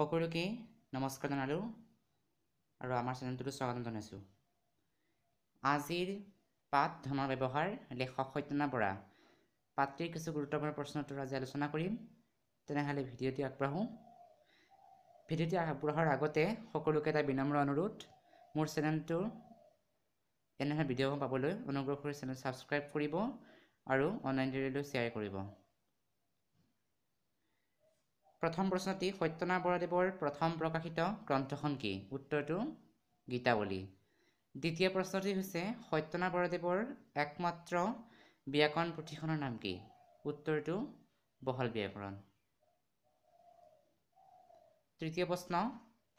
সকলোকে নমস্কাৰ জনালোঁ আৰু আমাৰ চেনেলটোতো স্বাগতম জনাইছোঁ আজিৰ পাত ধনৰ ব্যৱহাৰ লেখক সত্যনা বৰা পাতটিৰ কিছু গুৰুত্বপূৰ্ণ প্ৰশ্নটো আজি আলোচনা কৰিম তেনেহ'লে ভিডিঅ'টি আগবঢ়াওঁ ভিডিঅ'টি আগবঢ়োৱাৰ আগতে সকলোকে এটা বিনম্ৰ অনুৰোধ মোৰ চেনেলটোৰ এনেধৰণৰ ভিডিঅ'সমূহ পাবলৈ অনুগ্ৰহ কৰি চেনেল ছাবস্ক্ৰাইব কৰিব আৰু অনলাইন জৰিয়তেও শ্বেয়াৰ কৰিব প্ৰথম প্ৰশ্নটি সত্যনাৰ বৰাদেৱৰ প্ৰথম প্ৰকাশিত গ্ৰন্থখন কি উত্তৰটো গীতাৱলী দ্বিতীয় প্ৰশ্নটি হৈছে সত্যনাৰ বৰাদেৱৰ একমাত্ৰ ব্যাকৰণ পুথিখনৰ নাম কি উত্তৰটো বহল ব্যাকৰণ তৃতীয় প্ৰশ্ন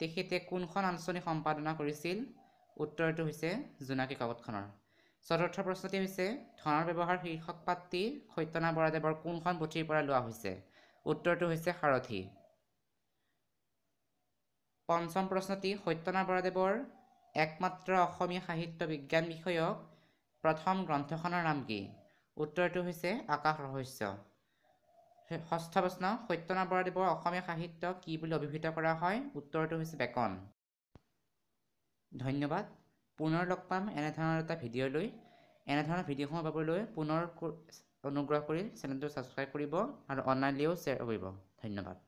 তেখেতে কোনখন আলোচনী সম্পাদনা কৰিছিল উত্তৰটো হৈছে জোনাকী কাকতখনৰ চতুৰ্থ প্ৰশ্নটি হৈছে ধনৰ ব্যৱহাৰ শীৰ্ষক পাতি সত্যনাৰ বৰাদেৱৰ কোনখন পুথিৰ পৰা লোৱা হৈছে উত্তৰটো হৈছে সাৰথি পঞ্চম প্ৰশ্নটি সত্যনাৰায়ণ বৰাদেৱৰ একমাত্ৰ অসমীয়া সাহিত্য বিজ্ঞান বিষয়ক প্ৰথম গ্ৰন্থখনৰ নাম কি উত্তৰটো হৈছে আকাশ ৰহস্য ষষ্ঠ প্ৰশ্ন সত্যনাৰায়ণ বৰাদেৱৰ অসমীয়া সাহিত্য কি বুলি অভিহিত কৰা হয় উত্তৰটো হৈছে বেকন ধন্যবাদ পুনৰ লগ পাম এনেধৰণৰ এটা ভিডিঅ'লৈ এনেধৰণৰ ভিডিঅ'সমূহ পাবলৈ পুনৰ অনুগ্ৰহ কৰি চেনেলটো ছাবস্ক্ৰাইব কৰিব আৰু অনলাইনলৈও শ্বেয়াৰ কৰিব ধন্যবাদ